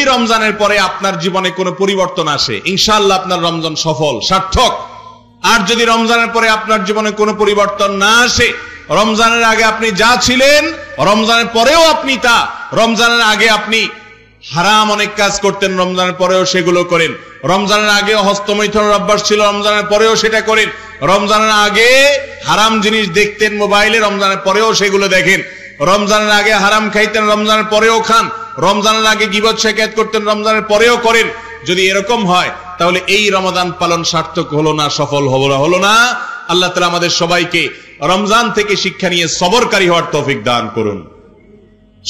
যদি রমজানের পরে আপনার জীবনে কোনো পরিবর্তন আসে ইনশাল্লাহ আপনার রমজান সফল সার্থক আর যদি রমজানের পরে আপনার জীবনে কোনো পরিবর্তন না আসে রমজানের আগে আপনি যা ছিলেন রমজানের পরেও আপনি তা রমজানের আগে আপনি হারাম অনেক কাজ করতেন রমজানের পরেও সেগুলো করেন রমজানের আগে হস্তমৈথন অভ্যাস ছিল রমজানের পরেও সেটা করেন রমজানের আগে হারাম জিনিস দেখতেন মোবাইলে রমজানের পরেও সেগুলো দেখেন রমজানের আগে হারাম খাইতেন রমজানের পরেও খান রমজানের আগে গিবত শেখায়ত করতেন রমজানের পরেও করেন যদি এরকম হয় তাহলে এই রমাদান পালন সার্থক হলো না সফল হবো না হলো না আল্লাহ তালা আমাদের সবাইকে রমজান থেকে শিক্ষা নিয়ে সবরকারী হওয়ার তৌফিক দান করুন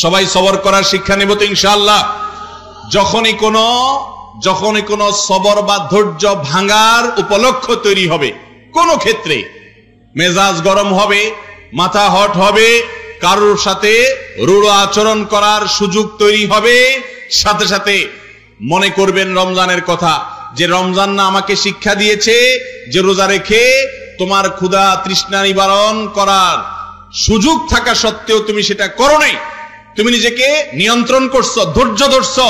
সবাই সবর করার শিক্ষা নেব তো ইনশাল্লাহ যখনই কোনো যখনই কোনো সবর বা ধৈর্য ভাঙার উপলক্ষ তৈরি হবে কোনো ক্ষেত্রে মেজাজ গরম হবে মাথা হট হবে কারোর সাথে রূঢ় আচরণ করার সুযোগ তৈরি হবে সাথে সাথে মনে করবেন রমজানের কথা যে রমজান না আমাকে শিক্ষা দিয়েছে যে রোজা রেখে তোমার ক্ষুধা তৃষ্ণা নিবারণ করার সুযোগ থাকা সত্ত্বেও তুমি সেটা করো নাই তুমি নিজেকে নিয়ন্ত্রণ করছো ধৈর্য ধরছো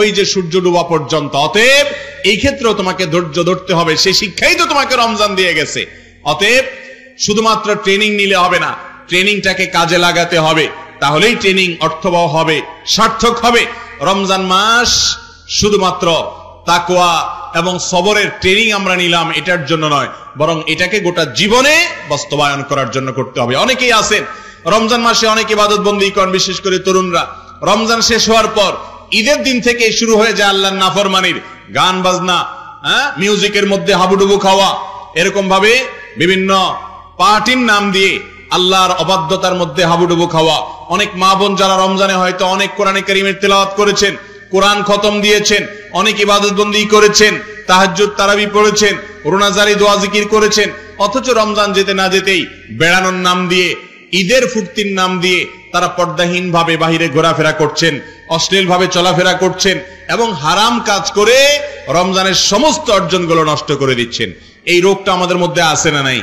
ওই যে সূর্য ডুবা পর্যন্ত অতএব এই ক্ষেত্রেও তোমাকে ধৈর্য ধরতে হবে সে শিক্ষাই তো তোমাকে রমজান দিয়ে গেছে অতএব শুধুমাত্র ট্রেনিং নিলে হবে না ট্রেনিংটাকে কাজে লাগাতে হবে তাহলেই ট্রেনিং অর্থবহ হবে সার্থক হবে রমজান মাস শুধুমাত্র তাকোয়া এবং সবরের ট্রেনিং আমরা নিলাম এটার জন্য নয় বরং এটাকে গোটা জীবনে বাস্তবায়ন করার জন্য করতে হবে অনেকেই আছেন রমজান মাসে অনেক ইবাদত বন্দী করেন বিশেষ করে তরুণরা রমজান শেষ হওয়ার পর ঈদের দিন থেকে শুরু হয়ে যায় আল্লাহর নাফরমানির গান বাজনা হ্যাঁ মিউজিকের মধ্যে হাবুডুবু খাওয়া এরকম ভাবে বিভিন্ন পার্টির নাম দিয়ে আল্লাহর অবাধ্যতার মধ্যে হাবুডুবু খাওয়া অনেক মা বোন যারা রমজানে হয়তো অনেক কোরআনে করিমের তেলাওয়াত করেছেন কোরআন খতম দিয়েছেন অনেক ইবাদতবন্দি করেছেন তাহাজুদ তারাবি পড়েছেন রোনাজারি দোয়া জিকির করেছেন অথচ রমজান যেতে না যেতেই বেড়ানোর নাম দিয়ে ঈদের ফুর্তির নাম দিয়ে তারা পর্দাহীন ভাবে বাহিরে ঘোরাফেরা করছেন অশ্লীল ভাবে চলাফেরা করছেন এবং হারাম কাজ করে রমজানের সমস্ত অর্জনগুলো নষ্ট করে দিচ্ছেন এই রোগটা আমাদের মধ্যে আসে না নাই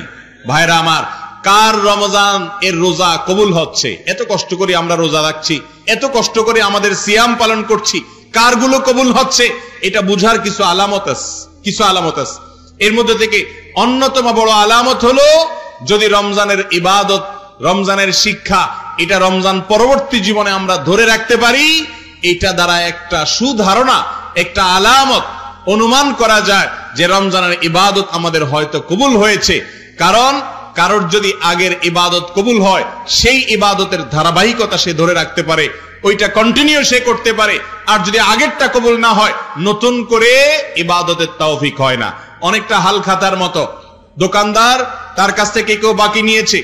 ভাইরা আমার কার রমজান এর রোজা কবুল হচ্ছে এত কষ্ট করে আমরা রোজা রাখছি এত কষ্ট করে আমাদের সিয়াম পালন করছি কারগুলো কবুল হচ্ছে এটা বুঝার কিছু আলামত কিছু আলামত এর মধ্যে থেকে অন্যতম বড় আলামত হলো যদি রমজানের ইবাদত রমজানের শিক্ষা এটা রমজান পরবর্তী জীবনে আমরা ধরে রাখতে পারি এটা দ্বারা একটা সুধারণা একটা আলামত অনুমান করা যায় যে রমজানের ইবাদত আমাদের হয়তো কবুল হয়েছে কারণ কারোর যদি আগের ইবাদত কবুল হয় সেই ইবাদতের ধারাবাহিকতা সে ধরে রাখতে পারে ওইটা কন্টিনিউ সে করতে পারে আর যদি আগেরটা কবুল না হয় নতুন করে ইবাদতের তাওফিক হয় না অনেকটা হাল খাতার মতো দোকানদার তার কাছ থেকে কেউ বাকি নিয়েছে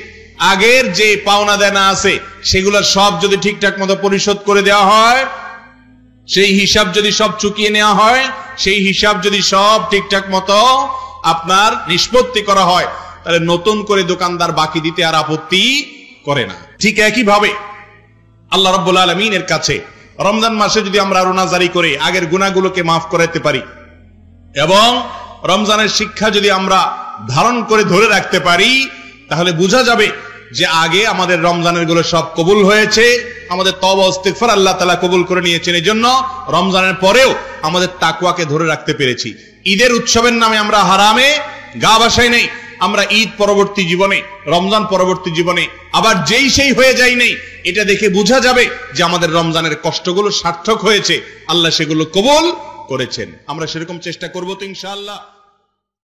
আগের যে পাওনা দেনা আছে সেগুলো সব যদি ঠিকঠাক মতো পরিশোধ করে দেওয়া হয় সেই হিসাব যদি সব চুকিয়ে নেওয়া হয় সেই হিসাব যদি সব ঠিকঠাক মতো আপনার নিষ্পত্তি করা হয় তাহলে নতুন করে দোকানদার বাকি দিতে আর আপত্তি করে না ঠিক একইভাবে আল্লাহ রব আলিনের কাছে রমজান মাসে যদি আমরা রোনা জারি করে আগের গুণাগুলোকে মাফ করাতে পারি এবং রমজানের শিক্ষা যদি আমরা ধারণ করে ধরে রাখতে পারি তাহলে বোঝা যাবে যে আগে আমাদের রমজানের গুলো সব কবুল হয়েছে আমাদের তব অস্তিকফর আল্লাহ তালা কবুল করে নিয়েছেন এই জন্য রমজানের পরেও আমাদের তাকুয়াকে ধরে রাখতে পেরেছি ঈদের উৎসবের নামে আমরা হারামে গা বাসায় নেই আমরা ঈদ পরবর্তী জীবনে রমজান পরবর্তী জীবনে আবার যেই সেই হয়ে যাই নেই এটা দেখে বোঝা যাবে যে আমাদের রমজানের কষ্টগুলো সার্থক হয়েছে আল্লাহ সেগুলো কবল করেছেন আমরা সেরকম চেষ্টা করবো তো ইনশাআল্লাহ